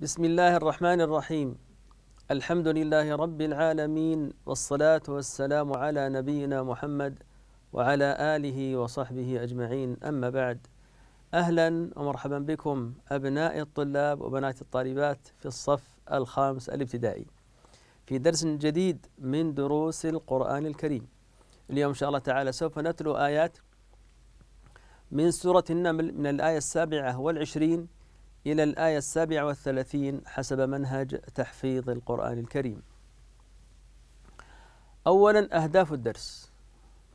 بسم الله الرحمن الرحيم الحمد لله رب العالمين والصلاة والسلام على نبينا محمد وعلى آله وصحبه أجمعين أما بعد أهلا ومرحبا بكم أبناء الطلاب وبنات الطالبات في الصف الخامس الابتدائي في درس جديد من دروس القرآن الكريم اليوم إن شاء الله تعالى سوف نتلو آيات من سورة النمل من الآية السابعة والعشرين إلى الآية السابعة والثلاثين حسب منهج تحفيظ القرآن الكريم أولا أهداف الدرس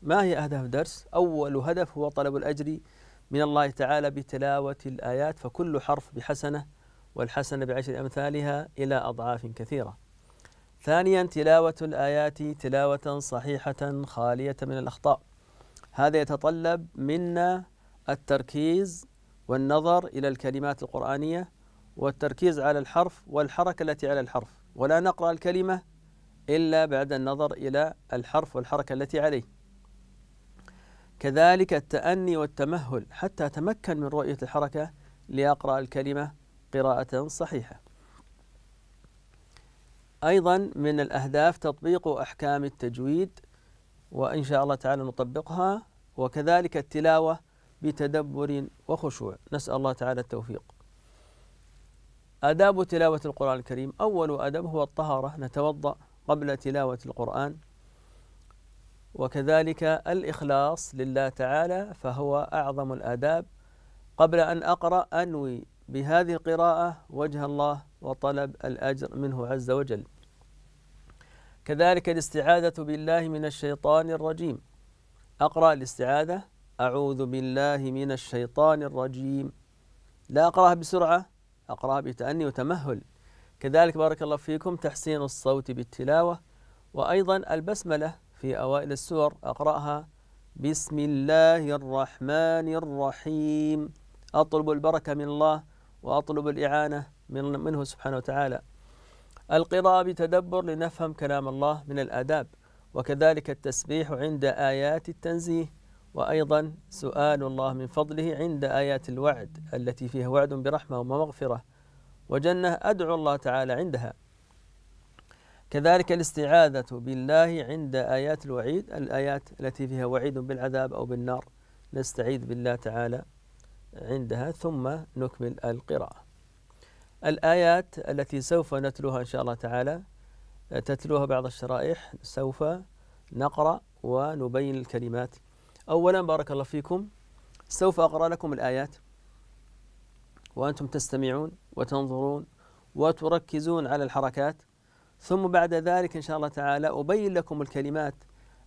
ما هي أهداف الدرس؟ أول هدف هو طلب الأجر من الله تعالى بتلاوة الآيات فكل حرف بحسنة والحسنة بعشر أمثالها إلى أضعاف كثيرة ثانيا تلاوة الآيات تلاوة صحيحة خالية من الأخطاء هذا يتطلب منا التركيز والنظر إلى الكلمات القرآنية والتركيز على الحرف والحركة التي على الحرف ولا نقرأ الكلمة إلا بعد النظر إلى الحرف والحركة التي عليه كذلك التأني والتمهل حتى أتمكن من رؤية الحركة لأقرأ الكلمة قراءة صحيحة أيضا من الأهداف تطبيق أحكام التجويد وإن شاء الله تعالى نطبقها وكذلك التلاوة بتدبر وخشوع نسأل الله تعالى التوفيق آداب تلاوة القرآن الكريم أول أدب هو الطهارة نتوضأ قبل تلاوة القرآن وكذلك الإخلاص لله تعالى فهو أعظم الآداب قبل أن أقرأ أنوي بهذه القراءة وجه الله وطلب الأجر منه عز وجل كذلك الاستعاذة بالله من الشيطان الرجيم أقرأ الاستعاذة أعوذ بالله من الشيطان الرجيم لا أقرأها بسرعة أقرأها بتأني وتمهل كذلك بارك الله فيكم تحسين الصوت بالتلاوة وأيضا البسملة في أوائل السور أقرأها بسم الله الرحمن الرحيم أطلب البركة من الله وأطلب الإعانة من منه سبحانه وتعالى القراءة بتدبر لنفهم كلام الله من الآداب وكذلك التسبيح عند آيات التنزيه وأيضا سؤال الله من فضله عند آيات الوعد التي فيها وعد برحمة ومغفرة وجنة أدعو الله تعالى عندها كذلك الاستعاذة بالله عند آيات الوعيد الآيات التي فيها وعيد بالعذاب أو بالنار نستعيذ بالله تعالى عندها ثم نكمل القراءة الآيات التي سوف نتلوها إن شاء الله تعالى تتلوها بعض الشرائح سوف نقرأ ونبين الكلمات أولا بارك الله فيكم سوف أقرأ لكم الآيات وأنتم تستمعون وتنظرون وتركزون على الحركات ثم بعد ذلك إن شاء الله تعالى أبين لكم الكلمات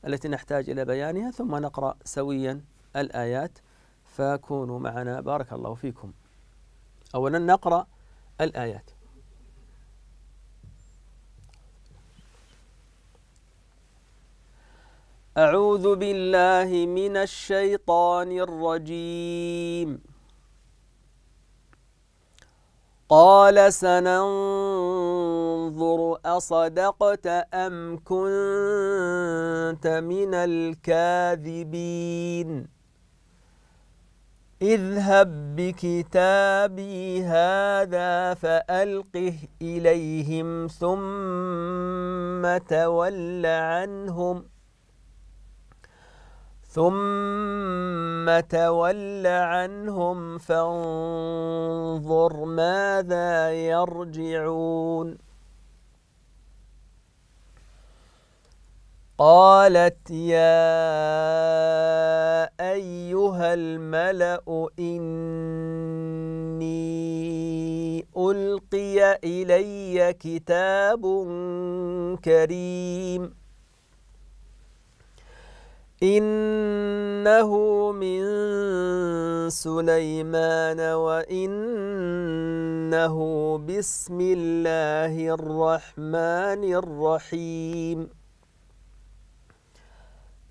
التي نحتاج إلى بيانها ثم نقرأ سويا الآيات فكونوا معنا بارك الله فيكم أولا نقرأ الآيات أعوذ بالله من الشيطان الرجيم قال سننظر أصدقت أم كنت من الكاذبين اذهب بكتابي هذا فألقه إليهم ثم تول عنهم ۖ ثم تول عنهم فانظر ماذا يرجعون قالت يا ايها الملا اني القي الي كتاب كريم إنه من سليمان وإنه بسم الله الرحمن الرحيم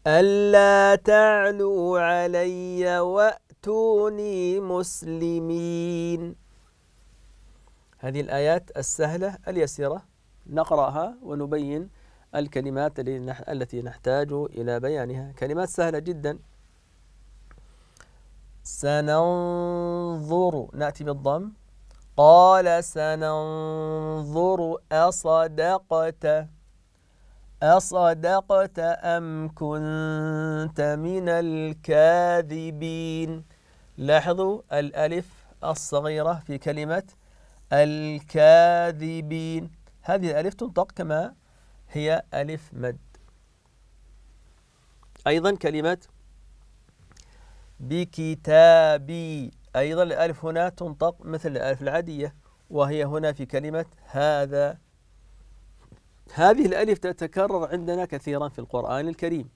ألا تعلوا علي وأتوني مسلمين هذه الآيات السهلة اليسيرة نقرأها ونبين الكلمات التي نحتاج إلى بيانها كلمات سهلة جدا سننظر نأتي بالضم قال سننظر أصدقت أصدقت أم كنت من الكاذبين لاحظوا الألف الصغيرة في كلمة الكاذبين هذه الألف تنطق كما هي ألف مد أيضا كلمة بكتابي أيضا الألف هنا تنطق مثل الألف العادية وهي هنا في كلمة هذا هذه الألف تتكرر عندنا كثيرا في القرآن الكريم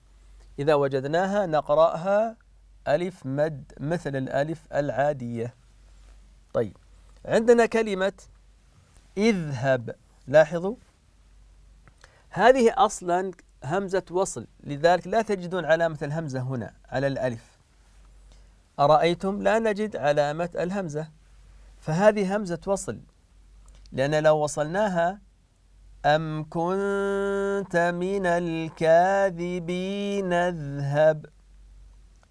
إذا وجدناها نقرأها ألف مد مثل الألف العادية طيب عندنا كلمة اذهب لاحظوا هذه أصلا همزة وصل لذلك لا تجدون علامة الهمزة هنا على الألف أرأيتم لا نجد علامة الهمزة فهذه همزة وصل لأن لو وصلناها أم كنت من الكاذبين اذهب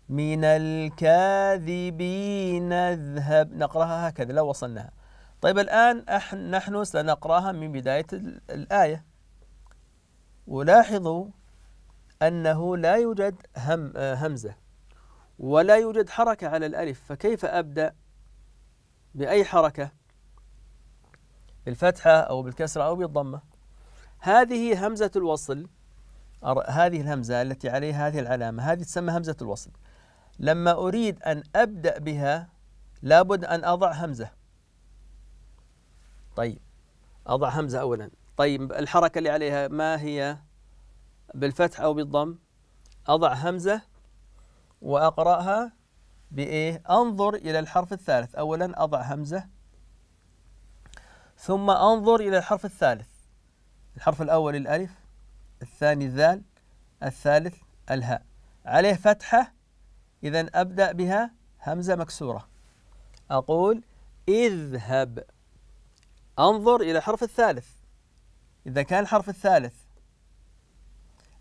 من الكاذبين اذهب نقراها هكذا لو وصلناها طيب الآن نحن سنقراها من بداية الآية ولاحظوا أنه لا يوجد هم همزة ولا يوجد حركة على الألف فكيف أبدأ بأي حركة بالفتحة أو بالكسرة أو بالضمة هذه همزة الوصل هذه الهمزة التي عليها هذه العلامة هذه تسمى همزة الوصل لما أريد أن أبدأ بها لابد أن أضع همزة طيب أضع همزة أولا طيب الحركة اللي عليها ما هي بالفتح أو بالضم أضع همزة وأقرأها بإيه أنظر إلى الحرف الثالث أولا أضع همزة ثم أنظر إلى الحرف الثالث الحرف الأول الألف الثاني الذال الثالث الهاء عليه فتحة إذا أبدأ بها همزة مكسورة أقول اذهب أنظر إلى الحرف الثالث إذا كان الحرف الثالث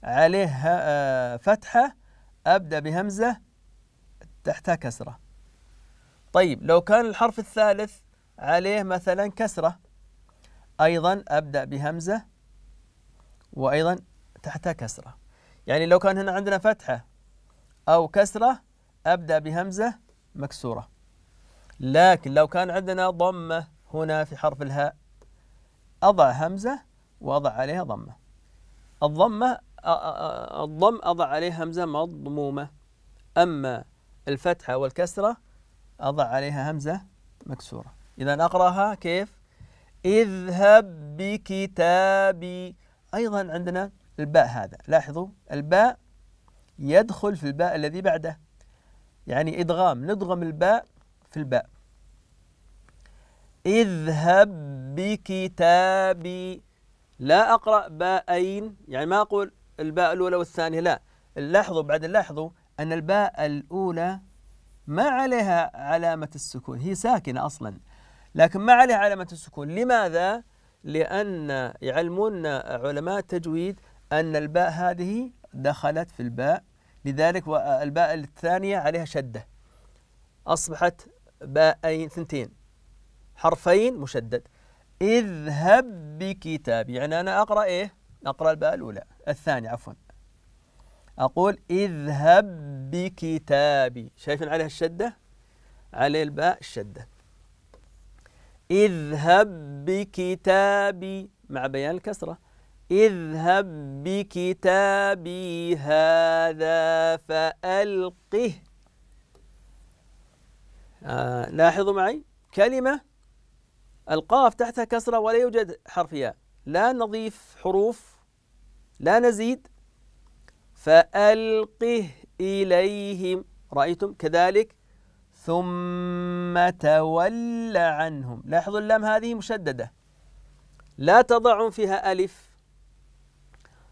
عليه آه، فتحة أبدأ بهمزة تحتها كسرة طيب لو كان الحرف الثالث عليه مثلا كسرة أيضا أبدأ بهمزة وأيضا تحتها كسرة يعني لو كان هنا عندنا فتحة أو كسرة أبدأ بهمزة مكسورة لكن لو كان عندنا ضمة هنا في حرف الهاء أضع همزة وأضع عليها ضمة الضمة الضم أضع عليه همزة مضمومة أما الفتحة والكسرة أضع عليها همزة مكسورة إذا أقرأها كيف اذهب بكتابي أيضا عندنا الباء هذا لاحظوا الباء يدخل في الباء الذي بعده يعني إدغام ندغم الباء في الباء اذهب بكتابي لا أقرأ باءين يعني ما أقول الباء الأولى والثانية لا لاحظوا بعد لاحظوا أن الباء الأولى ما عليها علامة السكون هي ساكنة أصلا لكن ما عليها علامة السكون لماذا؟ لأن يعلمون علماء التجويد أن الباء هذه دخلت في الباء لذلك الباء الثانية عليها شدة أصبحت باءين ثنتين حرفين مشدد اذهب بكتابي يعني أنا أقرأ إيه أقرأ الباء الأولى الثانية عفوا أقول اذهب بكتابي شايفين عليها الشدة عليه الباء الشدة اذهب بكتابي مع بيان الكسرة اذهب بكتابي هذا فألقه آه لاحظوا معي كلمة القاف تحتها كسرة ولا يوجد حرف ياء لا نضيف حروف لا نزيد فألقه إليهم رأيتم كذلك ثم تولى عنهم لاحظوا اللام هذه مشددة لا تضعون فيها ألف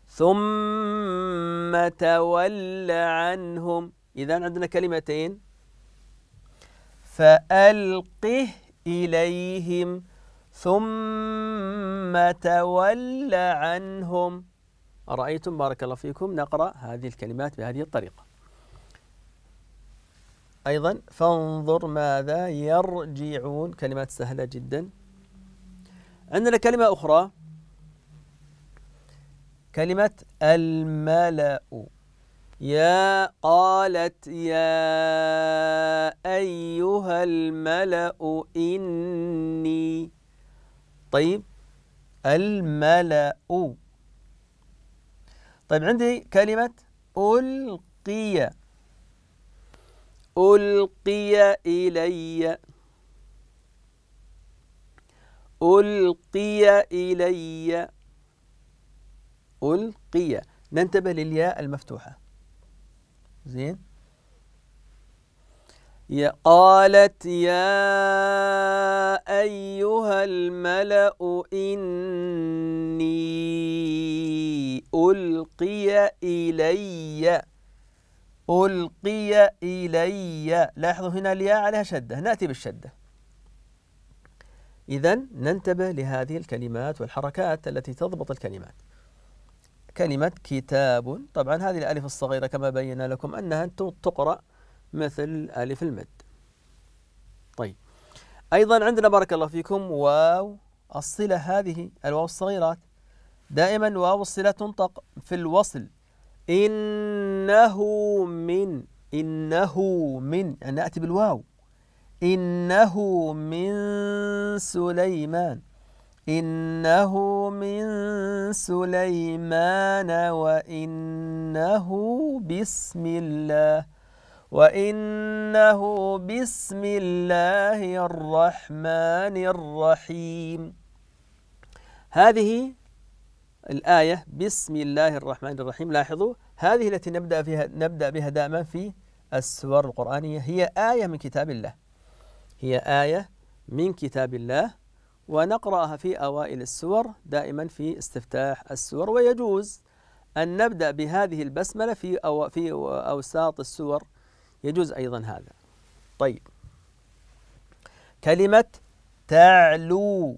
ثم تولى عنهم إذا عندنا كلمتين فألقه إليهم ثم تولى عنهم أرأيتم بارك الله فيكم نقرأ هذه الكلمات بهذه الطريقة أيضا فانظر ماذا يرجعون كلمات سهلة جدا عندنا كلمة أخرى كلمة الملأ يا قالت يا أيها الملأ إني طيب الملأ طيب عندي كلمة ألقي ألقي إلي ألقي إلي ألقي ننتبه للياء المفتوحة زين يا قالت يا أيها الملأ إني ألقي إلي ألقي إلي لاحظوا هنا الياء عليها شدة نأتي بالشدة إذا ننتبه لهذه الكلمات والحركات التي تضبط الكلمات كلمة كتاب طبعا هذه الألف الصغيرة كما بينا لكم أنها تقرأ مثل ألف المد طيب أيضا عندنا بارك الله فيكم واو الصلة هذه الواو الصغيرات دائما واو الصلة تنطق في الوصل إنه من إنه من يعني نأتي بالواو إنه من سليمان إنه من سليمان وإنه بسم الله وإنه بسم الله الرحمن الرحيم هذه الآية بسم الله الرحمن الرحيم لاحظوا هذه التي نبدأ فيها نبدأ بها دائما في السور القرآنية هي آية من كتاب الله هي آية من كتاب الله ونقرأها في أوائل السور دائما في استفتاح السور ويجوز أن نبدأ بهذه البسملة في أو في أوساط السور يجوز أيضا هذا. طيب كلمة تعلو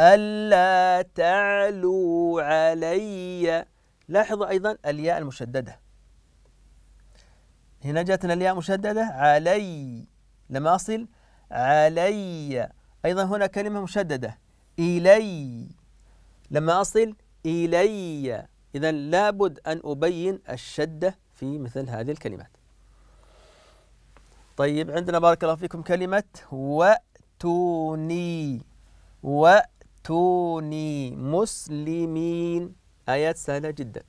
ألا تعلو علي لاحظ أيضا الياء المشددة هنا جاتنا الياء مشددة علي لما أصل علي أيضا هنا كلمة مشددة إلي لما أصل إلي إذا لابد أن أبين الشدة في مثل هذه الكلمات طيب عندنا بارك الله فيكم كلمة وأتوني وأتوني مسلمين آيات سهلة جدا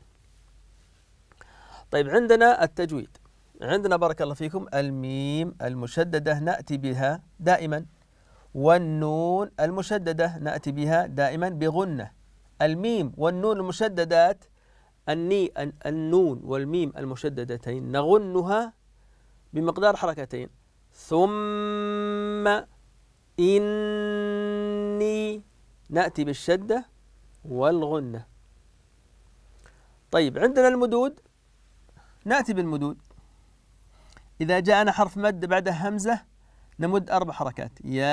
طيب عندنا التجويد عندنا بارك الله فيكم الميم المشددة نأتي بها دائما والنون المشددة نأتي بها دائما بغنة الميم والنون المشددات الني النون والميم المشددتين نغنها بمقدار حركتين ثم إني نأتي بالشدة والغنة طيب عندنا المدود نأتي بالمدود إذا جاءنا حرف مد بعده همزة نمد أربع حركات يا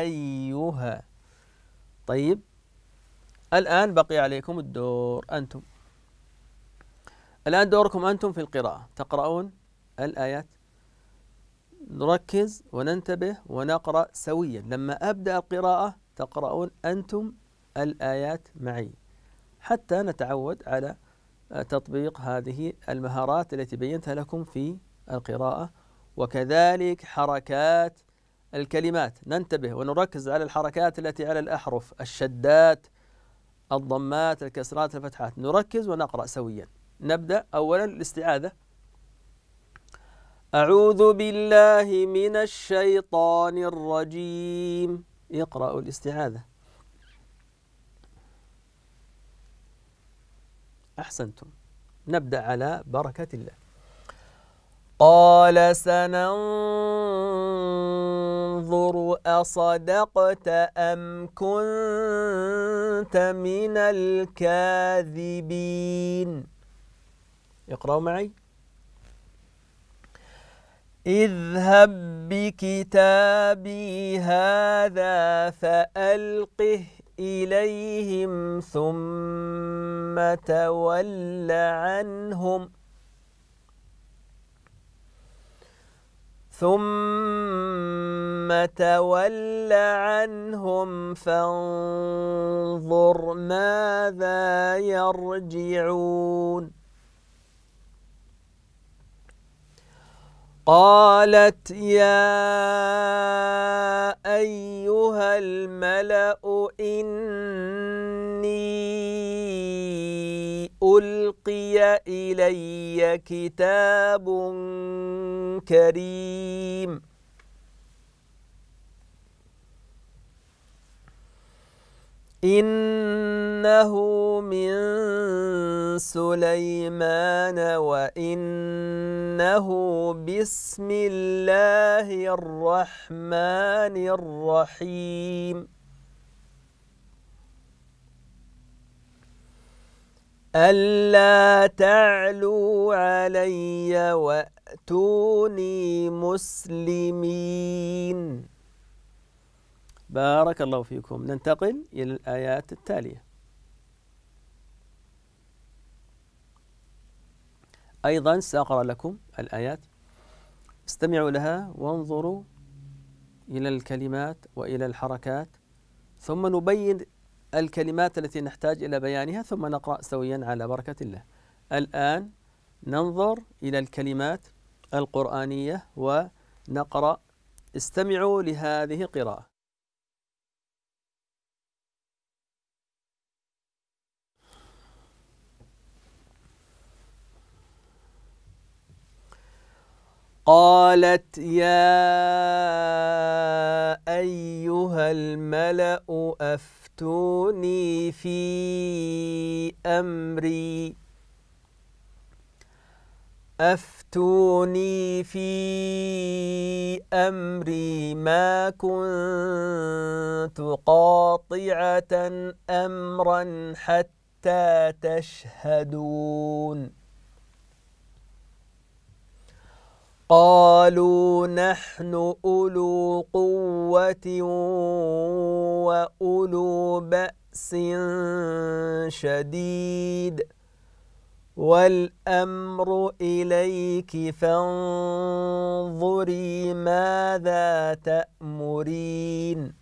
أيها طيب الآن بقي عليكم الدور أنتم الآن دوركم أنتم في القراءة تقرؤون الآيات نركز وننتبه ونقرأ سويا لما أبدأ القراءة تقرؤون أنتم الآيات معي حتى نتعود على تطبيق هذه المهارات التي بينتها لكم في القراءة وكذلك حركات الكلمات ننتبه ونركز على الحركات التي على الأحرف الشدات الضمات الكسرات الفتحات نركز ونقرأ سويا نبدأ أولا الاستعاذة أعوذ بالله من الشيطان الرجيم اقرأوا الاستعاذة أحسنتم نبدأ على بركة الله قال سننظر أصدقت أم كنت من الكاذبين اقرأوا معي اذهب بكتابي هذا فألقه إليهم ثم تول عنهم ۖ ثم تول عنهم فانظر ماذا يرجعون قالت يا ايها الملا اني ألقي إلي كتاب كريم إنه من سليمان وإنه بسم الله الرحمن الرحيم ألا تعلوا علي وأتوني مسلمين بارك الله فيكم ننتقل إلى الآيات التالية أيضا سأقرأ لكم الآيات استمعوا لها وانظروا إلى الكلمات وإلى الحركات ثم نبين الكلمات التي نحتاج إلى بيانها ثم نقرأ سويا على بركة الله الآن ننظر إلى الكلمات القرآنية ونقرأ استمعوا لهذه القراءة قالت يا أيها الملأ أف أفتوني في أمري أفتوني في أمري ما كنت قاطعة أمرا حتى تشهدون قالوا نحن أولو قوة وأولو بأس شديد والأمر إليك فانظري ماذا تأمرين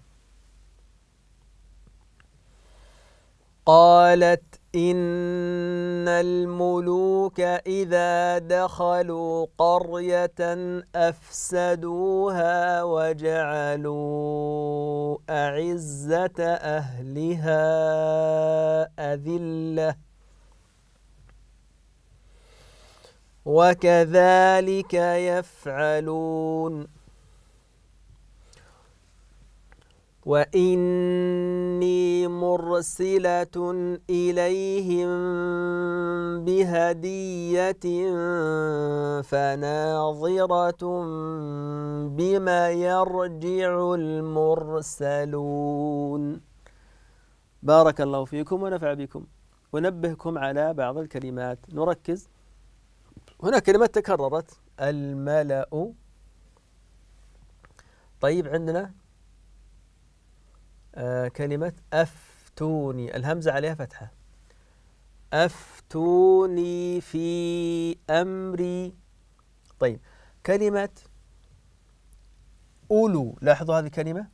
قالت إن الملوك إذا دخلوا قرية أفسدوها وجعلوا أعزة أهلها أذلة وكذلك يفعلون واني مرسله اليهم بهديه فناظره بما يرجع المرسلون بارك الله فيكم ونفع بكم ونبهكم على بعض الكلمات نركز هناك كلمات تكررت الملا طيب عندنا آه كلمة أفتوني الهمزة عليها فتحة أفتوني في أمري طيب كلمة أولو لاحظوا هذه الكلمة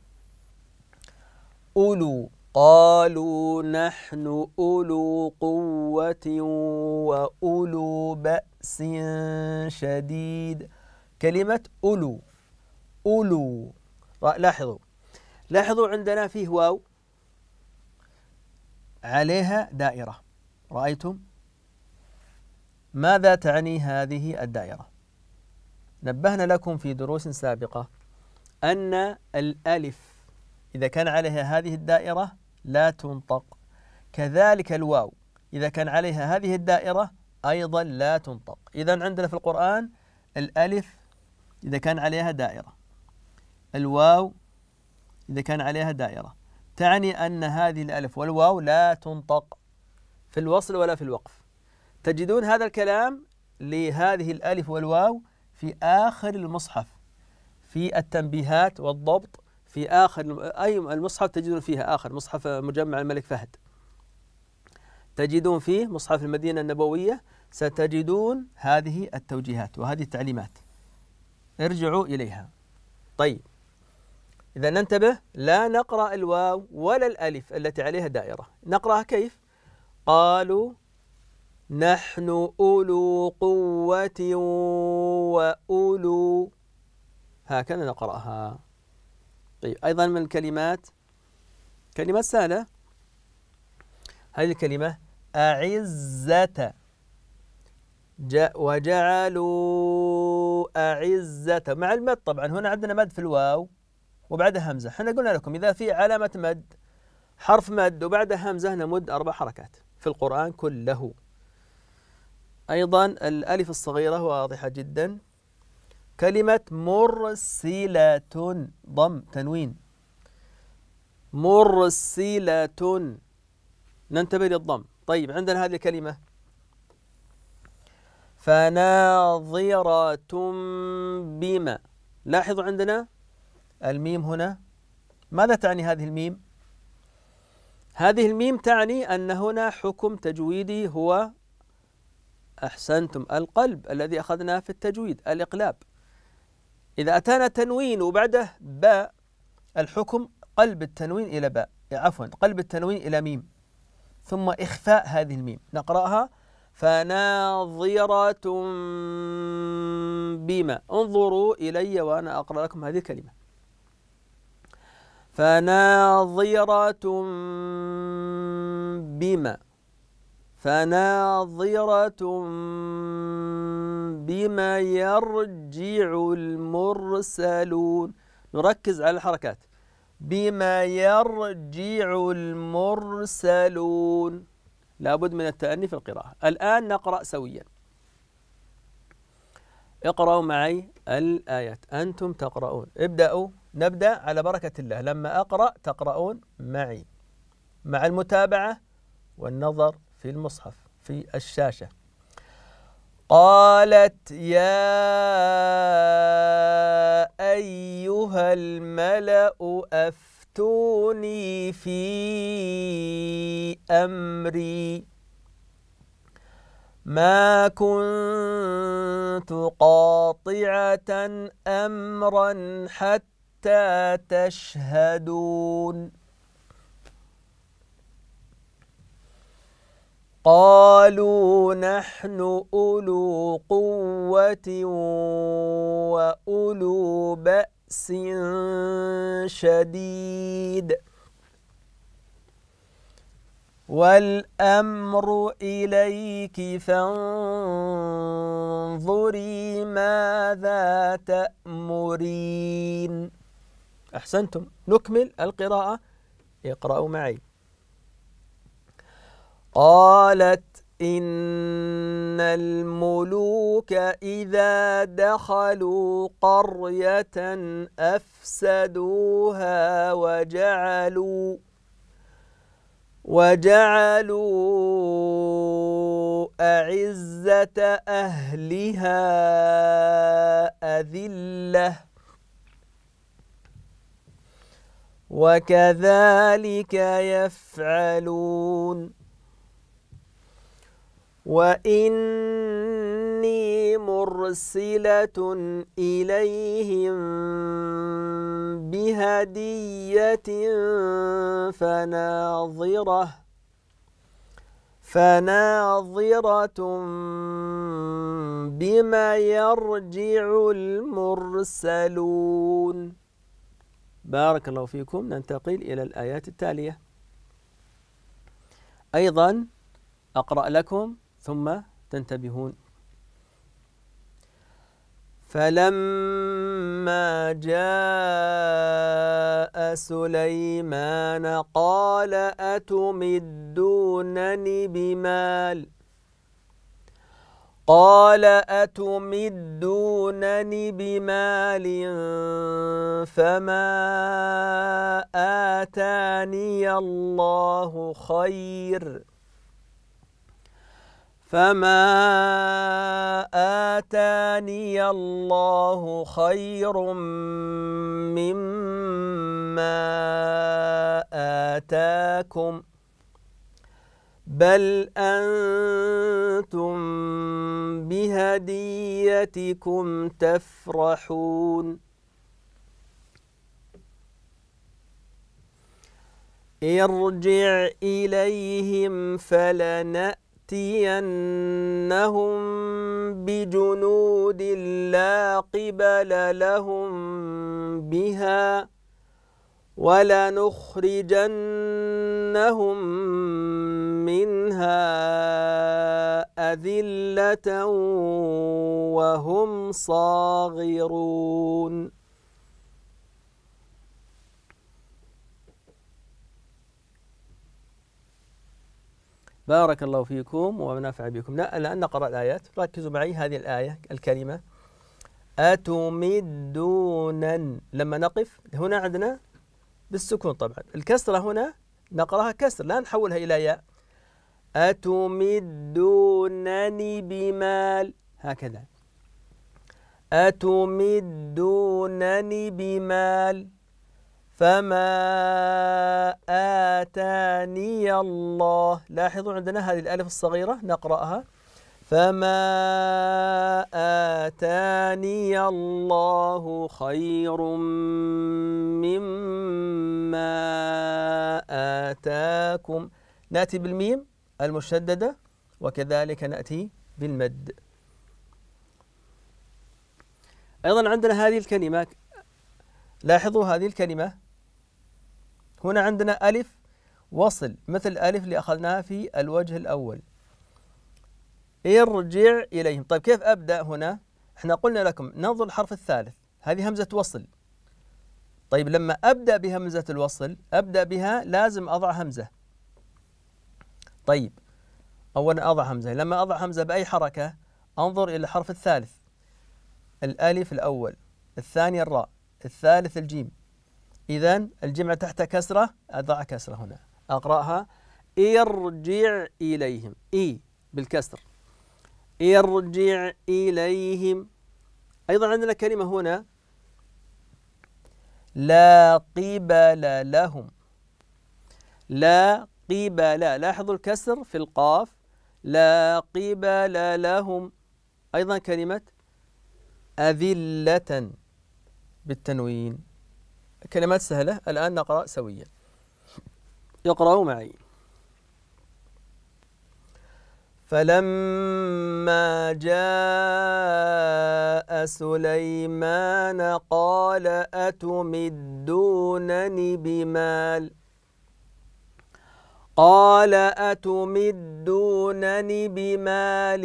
أولو قالوا نحن أولو قوة وأولو بأس شديد كلمة أولو أولو لاحظوا لاحظوا عندنا فيه واو عليها دائرة رأيتم ماذا تعني هذه الدائرة نبهنا لكم في دروس سابقة أن الألف إذا كان عليها هذه الدائرة لا تنطق كذلك الواو إذا كان عليها هذه الدائرة أيضا لا تنطق إذا عندنا في القرآن الألف إذا كان عليها دائرة الواو إذا كان عليها دائرة تعني أن هذه الألف والواو لا تنطق في الوصل ولا في الوقف تجدون هذا الكلام لهذه الألف والواو في آخر المصحف في التنبيهات والضبط في آخر أي المصحف تجدون فيها آخر مصحف مجمع الملك فهد تجدون فيه مصحف المدينة النبوية ستجدون هذه التوجيهات وهذه التعليمات ارجعوا إليها طيب إذا ننتبه لا نقرأ الواو ولا الألف التي عليها دائرة نقرأها كيف؟ قالوا نحن أولو قوة وأولو هكذا نقرأها طيب أيضا من الكلمات كلمة سهلة هذه الكلمة أعزة وجعلوا أعزة مع المد طبعا هنا عندنا مد في الواو وبعدها همزة احنا قلنا لكم إذا في علامة مد حرف مد وبعدها همزة نمد أربع حركات في القرآن كله أيضا الألف الصغيرة واضحة جدا كلمة مرسلة ضم تنوين مرسلة ننتبه للضم طيب عندنا هذه الكلمة فناظرة بما لاحظوا عندنا الميم هنا ماذا تعني هذه الميم؟ هذه الميم تعني أن هنا حكم تجويدي هو أحسنتم القلب الذي أخذناه في التجويد الإقلاب إذا أتانا تنوين وبعده باء الحكم قلب التنوين إلى باء عفوا قلب التنوين إلى ميم ثم إخفاء هذه الميم نقرأها فناظرة بما انظروا إلي وأنا أقرأ لكم هذه الكلمة فناظرة بما فناظرة بما يرجع المرسلون نركز على الحركات بما يرجع المرسلون لابد من التأني في القراءة الآن نقرأ سويا اقرأوا معي الآيات أنتم تقرؤون ابدأوا نبدأ على بركة الله لما أقرأ تقرؤون معي مع المتابعة والنظر في المصحف في الشاشة قالت يا أيها الملأ أفتوني في أمري ما كنت قاطعة أمرا حتى حتى تشهدون قالوا نحن اولو قوه واولو باس شديد والامر اليك فانظري ماذا تامرين أحسنتم نكمل القراءة اقرأوا معي قالت إن الملوك إذا دخلوا قرية أفسدوها وجعلوا وجعلوا أعزة أهلها أذلة وكذلك يفعلون واني مرسله اليهم بهديه فناظره فناظره بما يرجع المرسلون بارك الله فيكم ننتقل إلى الآيات التالية أيضا أقرأ لكم ثم تنتبهون فلما جاء سليمان قال أتمدونني بمال ۖ قال أتمدونني بمال فما آتاني الله خير فما آتاني الله خير مما آتاكم ۖ بل أنتم بهديتكم تفرحون ارجع إليهم فلنأتينهم بجنود لا قبل لهم بها ولنخرجنهم منها أذلة وهم صاغرون بارك الله فيكم ونفع بكم لا الآن نقرأ الآيات ركزوا معي هذه الآية الكريمة أتمدونا لما نقف هنا عندنا بالسكون طبعا الكسرة هنا نقراها كسر لا نحولها إلى ياء أتمدونني بمال هكذا أتمدونني بمال فما آتاني الله لاحظوا عندنا هذه الألف الصغيرة نقرأها فما آتاني الله خير مما آتاكم نأتي بالميم المشددة وكذلك نأتي بالمد أيضا عندنا هذه الكلمة لاحظوا هذه الكلمة هنا عندنا ألف وصل مثل ألف اللي أخذناها في الوجه الأول ارجع إليهم طيب كيف أبدأ هنا احنا قلنا لكم ننظر الحرف الثالث هذه همزة وصل طيب لما أبدأ بهمزة الوصل أبدأ بها لازم أضع همزة طيب أولا أضع همزة لما أضع همزة بأي حركة أنظر إلى الحرف الثالث الألف الأول الثاني الراء الثالث الجيم إذا الجمعة تحت كسرة أضع كسرة هنا أقرأها ارجع إليهم إي بالكسر ارجع إليهم أيضا عندنا كلمة هنا لا قبل لهم لا قبل لاحظوا الكسر في القاف لا قبل لهم أيضا كلمة أذلة بالتنوين كلمات سهلة الآن نقرأ سويا يقرأوا معي فلما جاء سليمان قال أتمدونني بمال قال أتمدونني بمال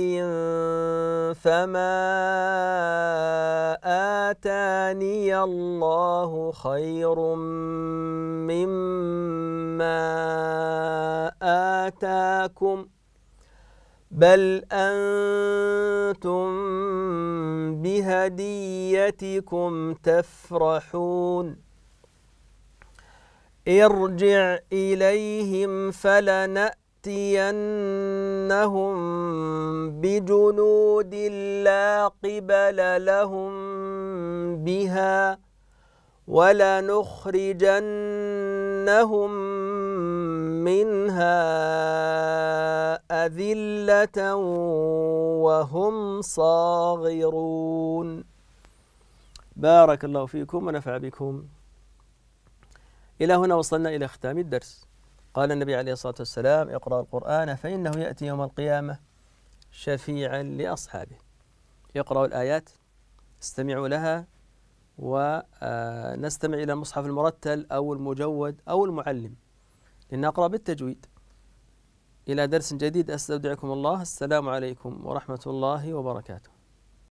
فما آتاني الله خير مما آتاكم ۖ بل أنتم بهديتكم تفرحون ارجع إليهم فلنأتينهم بجنود لا قبل لهم بها ولنخرجنهم منها أذلة وهم صاغرون بارك الله فيكم ونفع بكم إلى هنا وصلنا إلى ختام الدرس قال النبي عليه الصلاة والسلام اقرأ القرآن فإنه يأتي يوم القيامة شفيعا لأصحابه اقرأوا الآيات استمعوا لها ونستمع إلى المصحف المرتل أو المجود أو المعلم لنقرأ بالتجويد إلى درس جديد أستودعكم الله السلام عليكم ورحمة الله وبركاته